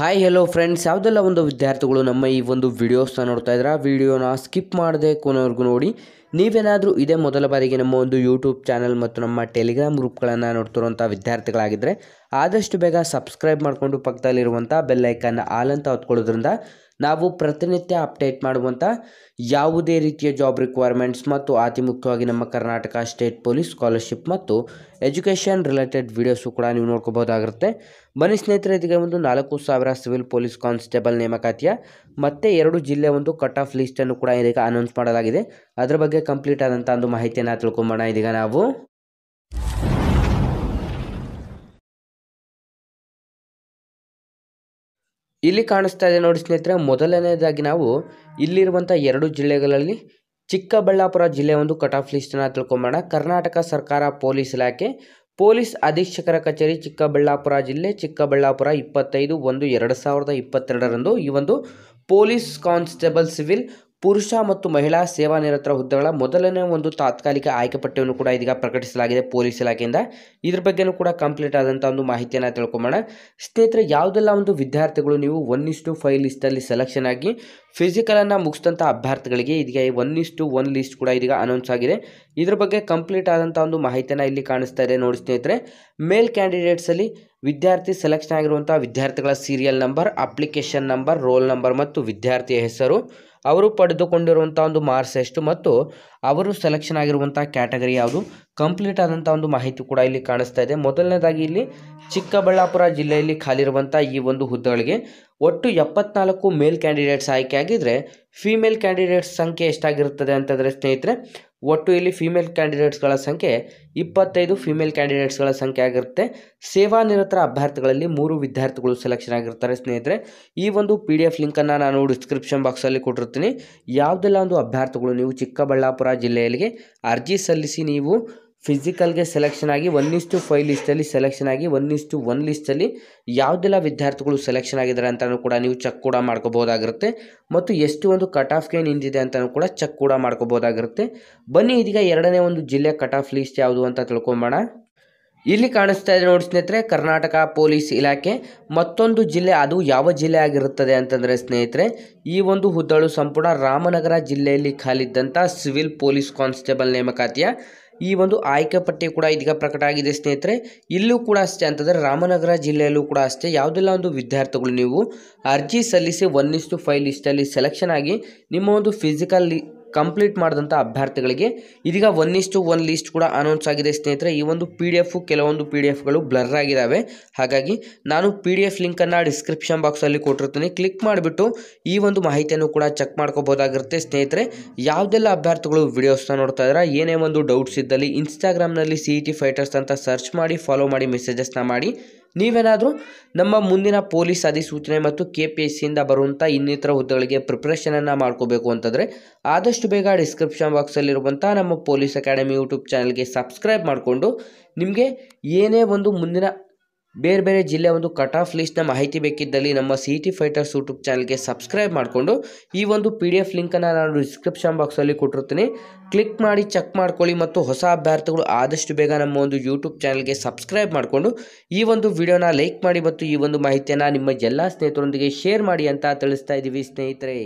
hi hello friends ಯಾವುದೆಲ್ಲ ಒಂದು ವಿದ್ಯಾರ್ಥಿಗಳು ನಮ್ಮ ಈ ಒಂದು ವಿಡಿಯೋಸ್ನ ನೋಡ್ತಾ ಇದ್ದೀರಾ ವಿಡಿಯೋನ ಸ್ಕಿಪ್ ಮಾಡದೆ ಕೊನೆವರೆಗೂ ನೋಡಿ ನೀವೇನಾದರೂ ಇದೇ ಮೊದಲ ಬಾರಿಗೆ ನಮ್ಮ ಒಂದು ಯೂಟ್ಯೂಬ್ ಚಾನಲ್ ಮತ್ತು ನಮ್ಮ ಟೆಲಿಗ್ರಾಮ್ ಗ್ರೂಪ್ಗಳನ್ನು ನೋಡ್ತಿರುವಂಥ ವಿದ್ಯಾರ್ಥಿಗಳಾಗಿದ್ದರೆ ಆದಷ್ಟು ಬೇಗ ಸಬ್ಸ್ಕ್ರೈಬ್ ಮಾಡಿಕೊಂಡು ಪಕ್ಕದಲ್ಲಿರುವಂಥ ಬೆಲ್ಲೈಕನ್ನ ಆಲ್ ಅಂತ ಹೊತ್ಕೊಳ್ಳೋದ್ರಿಂದ ನಾವು ಪ್ರತಿನಿತ್ಯ ಅಪ್ಡೇಟ್ ಮಾಡುವಂಥ ಯಾವುದೇ ರೀತಿಯ ಜಾಬ್ ರಿಕ್ವೈರ್ಮೆಂಟ್ಸ್ ಮತ್ತು ಅತಿ ಮುಖ್ಯವಾಗಿ ನಮ್ಮ ಕರ್ನಾಟಕ ಸ್ಟೇಟ್ ಪೊಲೀಸ್ ಸ್ಕಾಲರ್ಶಿಪ್ ಮತ್ತು ಎಜುಕೇಷನ್ ರಿಲೇಟೆಡ್ ವೀಡಿಯೋಸು ಕೂಡ ನೀವು ನೋಡ್ಕೋಬೋದಾಗಿರುತ್ತೆ ಬನ್ನಿ ಸ್ನೇಹಿತರೆ ಇದಕ್ಕೆ ಒಂದು ನಾಲ್ಕು ಸಾವಿರ ಸಿವಿಲ್ ಪೊಲೀಸ್ ಕಾನ್ಸ್ಟೇಬಲ್ ನೇಮಕಾತಿಯ ಮತ್ತೆ ಎರಡು ಜಿಲ್ಲೆ ಒಂದು ಕಟ್ ಆಫ್ ಲಿಸ್ಟನ್ನು ಕೂಡ ಇದೀಗ ಅನೌನ್ಸ್ ಮಾಡಲಾಗಿದೆ ಅದರ ಬಗ್ಗೆ ಕಂಪ್ಲೀಟ್ ಆದಂಥ ಒಂದು ಮಾಹಿತಿಯನ್ನು ತಿಳ್ಕೊಂಬೋಣ ಇದೀಗ ನಾವು ಇಲ್ಲಿ ಕಾಣಿಸ್ತಾ ಇದೆ ನೋಡಿ ಸ್ನೇಹಿತರೆ ಮೊದಲನೇದಾಗಿ ನಾವು ಇಲ್ಲಿರುವಂಥ ಎರಡು ಜಿಲ್ಲೆಗಳಲ್ಲಿ ಚಿಕ್ಕಬಳ್ಳಾಪುರ ಜಿಲ್ಲೆ ಒಂದು ಕಟ್ ಆಫ್ ಲಿಸ್ಟನ್ನು ತಿಳ್ಕೊಂಬೋಣ ಕರ್ನಾಟಕ ಸರ್ಕಾರ ಪೊಲೀಸ್ ಇಲಾಖೆ ಪೊಲೀಸ್ ಅಧೀಕ್ಷಕರ ಕಚೇರಿ ಚಿಕ್ಕಬಳ್ಳಾಪುರ ಜಿಲ್ಲೆ ಚಿಕ್ಕಬಳ್ಳಾಪುರ ಇಪ್ಪತ್ತೈದು ಒಂದು ಎರಡು ಸಾವಿರದ ಇಪ್ಪತ್ತೆರಡರಂದು ಈ ಒಂದು ಪೊಲೀಸ್ ಕಾನ್ಸ್ಟೇಬಲ್ ಸಿವಿಲ್ ಪುರುಷ ಮತ್ತು ಮಹಿಳಾ ಸೇವಾನಿರತರ ಹುದ್ದೆಗಳ ಮೊದಲನೇ ಒಂದು ತಾತ್ಕಾಲಿಕ ಆಯ್ಕೆ ಪಟ್ಟಿಯನ್ನು ಕೂಡ ಇದೀಗ ಪ್ರಕಟಿಸಲಾಗಿದೆ ಪೊಲೀಸ್ ಇಲಾಖೆಯಿಂದ ಇದ್ರ ಬಗ್ಗೆನೂ ಕೂಡ ಕಂಪ್ಲೀಟ್ ಆದಂಥ ಒಂದು ಮಾಹಿತಿಯನ್ನು ತಿಳ್ಕೊಂಬೋಣ ಸ್ನೇಹಿತರೆ ಯಾವುದೆಲ್ಲ ಒಂದು ವಿದ್ಯಾರ್ಥಿಗಳು ನೀವು ಒನ್ ಟು ಫೈವ್ ಲಿಸ್ಟಲ್ಲಿ ಸೆಲೆಕ್ಷನ್ ಆಗಿ ಫಿಸಿಕಲನ್ನು ಮುಗಿಸಿದಂಥ ಅಭ್ಯರ್ಥಿಗಳಿಗೆ ಇದೀಗ ಒನ್ ಟು ಒನ್ ಲಿಸ್ಟ್ ಕೂಡ ಇದೀಗ ಅನೌನ್ಸ್ ಆಗಿದೆ ಇದ್ರ ಬಗ್ಗೆ ಕಂಪ್ಲೀಟ್ ಆದಂಥ ಒಂದು ಮಾಹಿತಿನ ಇಲ್ಲಿ ಕಾಣಿಸ್ತಾ ಇದೆ ನೋಡಿ ಸ್ನೇಹಿತರೆ ಮೇಲ್ ಕ್ಯಾಂಡಿಡೇಟ್ಸಲ್ಲಿ ವಿದ್ಯಾರ್ಥಿ ಸೆಲೆಕ್ಷನ್ ಆಗಿರುವಂಥ ವಿದ್ಯಾರ್ಥಿಗಳ serial number application number roll number ಮತ್ತು ವಿದ್ಯಾರ್ಥಿಯ ಹೆಸರು ಅವರು ಪಡೆದುಕೊಂಡಿರುವಂಥ ಒಂದು ಮಾರ್ಕ್ಸ್ ಎಷ್ಟು ಮತ್ತು ಅವರು ಸೆಲೆಕ್ಷನ್ ಆಗಿರುವಂಥ ಕ್ಯಾಟಗರಿ ಯಾವುದು ಕಂಪ್ಲೀಟ್ ಆದಂಥ ಒಂದು ಮಾಹಿತಿ ಕೂಡ ಇಲ್ಲಿ ಕಾಣಿಸ್ತಾ ಇದೆ ಮೊದಲನೇದಾಗಿ ಇಲ್ಲಿ ಚಿಕ್ಕಬಳ್ಳಾಪುರ ಜಿಲ್ಲೆಯಲ್ಲಿ ಖಾಲಿರುವಂಥ ಈ ಒಂದು ಹುದ್ದೆಗಳಿಗೆ ಒಟ್ಟು ಎಪ್ಪತ್ನಾಲ್ಕು ಮೇಲ್ ಕ್ಯಾಂಡಿಡೇಟ್ಸ್ ಆಯ್ಕೆ ಆಗಿದ್ದರೆ ಫೀಮೇಲ್ ಕ್ಯಾಂಡಿಡೇಟ್ಸ್ ಸಂಖ್ಯೆ ಎಷ್ಟಾಗಿರುತ್ತದೆ ಅಂತಂದರೆ ಸ್ನೇಹಿತರೆ ಒಟ್ಟು ಇಲ್ಲಿ ಫೀಮೇಲ್ ಕ್ಯಾಂಡಿಡೇಟ್ಸ್ಗಳ ಸಂಖ್ಯೆ ಇಪ್ಪತ್ತೈದು ಫೀಮೇಲ್ ಕ್ಯಾಂಡಿಡೇಟ್ಸ್ಗಳ ಸಂಖ್ಯೆ ಆಗಿರುತ್ತೆ ಸೇವಾನಿರತರ ಅಭ್ಯರ್ಥಿಗಳಲ್ಲಿ ಮೂರು ವಿದ್ಯಾರ್ಥಿಗಳು ಸೆಲೆಕ್ಷನ್ ಆಗಿರ್ತಾರೆ ಸ್ನೇಹಿತರೆ ಈ ಒಂದು ಪಿ ಡಿ ಎಫ್ ಲಿಂಕನ್ನು ನಾನು ಡಿಸ್ಕ್ರಿಪ್ಷನ್ ಬಾಕ್ಸಲ್ಲಿ ಕೊಟ್ಟಿರ್ತೀನಿ ಯಾವುದೆಲ್ಲ ಒಂದು ಅಭ್ಯರ್ಥಿಗಳು ನೀವು ಚಿಕ್ಕಬಳ್ಳಾಪುರ ಜಿಲ್ಲೆಯಲ್ಲಿ ಅರ್ಜಿ ಸಲ್ಲಿಸಿ ನೀವು ಫಿಸಿಕಲ್ಗೆ ಸೆಲೆಕ್ಷನ್ ಆಗಿ ಒನ್ ಇಸ್ಟು ಫೈವ್ ಲಿಸ್ಟಲ್ಲಿ ಸೆಲೆಕ್ಷನ್ ಆಗಿ ಒನ್ ಇಸ್ಟು ಒನ್ ಲಿಸ್ಟಲ್ಲಿ ಯಾವುದೆಲ್ಲ ವಿದ್ಯಾರ್ಥಿಗಳು ಸೆಲೆಕ್ಷನ್ ಆಗಿದ್ದಾರೆ ಅಂತಲೂ ಕೂಡ ನೀವು ಚೆಕ್ ಕೂಡ ಮಾಡ್ಕೋಬೋದಾಗಿರುತ್ತೆ ಮತ್ತು ಎಷ್ಟು ಒಂದು ಕಟ್ ಆಫ್ಗೆ ನಿಂತಿದೆ ಅಂತಲೂ ಕೂಡ ಚೆಕ್ ಕೂಡ ಮಾಡ್ಕೋಬೋದಾಗಿರುತ್ತೆ ಬನ್ನಿ ಇದೀಗ ಎರಡನೇ ಒಂದು ಜಿಲ್ಲೆ ಕಟ್ ಆಫ್ ಲಿಸ್ಟ್ ಯಾವುದು ಅಂತ ತಿಳ್ಕೊಂಬೋಣ ಇಲ್ಲಿ ಕಾಣಿಸ್ತಾ ಇದೆ ನೋಡಿ ಸ್ನೇಹಿತರೆ ಕರ್ನಾಟಕ ಪೊಲೀಸ್ ಇಲಾಖೆ ಮತ್ತೊಂದು ಜಿಲ್ಲೆ ಅದು ಯಾವ ಜಿಲ್ಲೆ ಆಗಿರುತ್ತದೆ ಅಂತಂದರೆ ಸ್ನೇಹಿತರೆ ಈ ಒಂದು ಹುದ್ದಳು ಸಂಪೂರ್ಣ ರಾಮನಗರ ಜಿಲ್ಲೆಯಲ್ಲಿ ಖಾಲಿದ್ದಂಥ ಸಿವಿಲ್ ಪೊಲೀಸ್ ಕಾನ್ಸ್ಟೇಬಲ್ ನೇಮಕಾತಿಯ ಈ ಒಂದು ಆಯ್ಕೆ ಪಟ್ಟಿ ಕೂಡ ಇದೀಗ ಪ್ರಕಟ ಆಗಿದೆ ಸ್ನೇಹಿತರೆ ಇಲ್ಲೂ ಕೂಡ ಅಷ್ಟೇ ಅಂತಂದರೆ ರಾಮನಗರ ಜಿಲ್ಲೆಯಲ್ಲೂ ಕೂಡ ಅಷ್ಟೇ ಯಾವುದೆಲ್ಲ ಒಂದು ವಿದ್ಯಾರ್ಥಿಗಳು ನೀವು ಅರ್ಜಿ ಸಲ್ಲಿಸಿ ಒನ್ ಇಸ್ಟು ಫೈವ್ ಲಿಸ್ಟಲ್ಲಿ ಸೆಲೆಕ್ಷನ್ ಆಗಿ ನಿಮ್ಮ ಒಂದು ಫಿಸಿಕಲ್ ಕಂಪ್ಲೀಟ್ ಮಾಡಿದಂಥ ಅಭ್ಯರ್ಥಿಗಳಿಗೆ ಇದೀಗ ಒನ್ ಇಷ್ಟು ಒನ್ ಲೀಸ್ಟ್ ಕೂಡ ಅನೌನ್ಸ್ ಆಗಿದೆ ಸ್ನೇಹಿತರೆ ಈ ಒಂದು ಪಿ ಡಿ ಎಫು ಕೆಲವೊಂದು ಪಿ ಡಿ ಎಫ್ಗಳು ಬ್ಲರ್ ಆಗಿದ್ದಾವೆ ಹಾಗಾಗಿ ನಾನು ಪಿ ಡಿ ಎಫ್ ಲಿಂಕನ್ನು ಡಿಸ್ಕ್ರಿಪ್ಷನ್ ಬಾಕ್ಸಲ್ಲಿ ಕೊಟ್ಟಿರ್ತೀನಿ ಕ್ಲಿಕ್ ಮಾಡಿಬಿಟ್ಟು ಈ ಒಂದು ಮಾಹಿತಿಯನ್ನು ಕೂಡ ಚೆಕ್ ಮಾಡ್ಕೋಬೋದಾಗಿರುತ್ತೆ ಸ್ನೇಹಿತರೆ ಯಾವುದೆಲ್ಲ ಅಭ್ಯರ್ಥಿಗಳು ವಿಡಿಯೋಸ್ನ ನೋಡ್ತಾ ಇದ್ದಾರೆ ಏನೇ ಒಂದು ಡೌಟ್ಸ್ ಇದ್ದಲ್ಲಿ ಇನ್ಸ್ಟಾಗ್ರಾಮ್ನಲ್ಲಿ ಸಿ ಇ ಟಿ ಫೈಟರ್ಸ್ ಅಂತ ಸರ್ಚ್ ಮಾಡಿ ಫಾಲೋ ಮಾಡಿ ಮೆಸೇಜಸ್ನ ಮಾಡಿ ನೀವೇನಾದರೂ ನಮ್ಮ ಮುಂದಿನ ಪೊಲೀಸ್ ಅಧಿಸೂಚನೆ ಮತ್ತು ಕೆ ಪಿ ಎಸ್ ಸಿಯಿಂದ ಬರುವಂಥ ಇನ್ನಿತರ ಹುದ್ದೆಗಳಿಗೆ ಪ್ರಿಪ್ರೇಷನನ್ನು ಮಾಡ್ಕೋಬೇಕು ಅಂತಂದರೆ ಆದಷ್ಟು ಬೇಗ ಡಿಸ್ಕ್ರಿಪ್ಷನ್ ಬಾಕ್ಸಲ್ಲಿರುವಂಥ ನಮ್ಮ ಪೊಲೀಸ್ ಅಕಾಡೆಮಿ ಯೂಟ್ಯೂಬ್ ಚಾನಲ್ಗೆ ಸಬ್ಸ್ಕ್ರೈಬ್ ಮಾಡಿಕೊಂಡು ನಿಮಗೆ ಏನೇ ಒಂದು ಮುಂದಿನ ಬೇರೆ ಬೇರೆ ಜಿಲ್ಲೆ ಒಂದು ಕಟ್ ಆಫ್ ಲಿಸ್ಟ್ನ ಮಾಹಿತಿ ಬೇಕಿದ್ದಲ್ಲಿ ನಮ್ಮ ಸಿ ಟಿ ಫೈಟರ್ಸ್ ಯೂಟ್ಯೂಬ್ ಚಾನಲ್ಗೆ ಸಬ್ಸ್ಕ್ರೈಬ್ ಮಾಡಿಕೊಂಡು ಈ ಒಂದು ಪಿ ಡಿ ಎಫ್ ಲಿಂಕನ್ನು ನಾನು ಡಿಸ್ಕ್ರಿಪ್ಷನ್ ಬಾಕ್ಸಲ್ಲಿ ಕೊಟ್ಟಿರ್ತೀನಿ ಕ್ಲಿಕ್ ಮಾಡಿ ಚೆಕ್ ಮಾಡ್ಕೊಳ್ಳಿ ಮತ್ತು ಹೊಸ ಅಭ್ಯರ್ಥಿಗಳು ಆದಷ್ಟು ಬೇಗ ನಮ್ಮ ಒಂದು ಯೂಟ್ಯೂಬ್ ಚಾನಲ್ಗೆ ಸಬ್ಸ್ಕ್ರೈಬ್ ಮಾಡಿಕೊಂಡು ಈ ಒಂದು ವಿಡಿಯೋನ ಲೈಕ್ ಮಾಡಿ ಮತ್ತು ಈ ಒಂದು ಮಾಹಿತಿಯನ್ನು ನಿಮ್ಮ ಎಲ್ಲ ಸ್ನೇಹಿತರೊಂದಿಗೆ ಶೇರ್ ಮಾಡಿ ಅಂತ ತಿಳಿಸ್ತಾ ಇದ್ದೀವಿ ಸ್ನೇಹಿತರೆ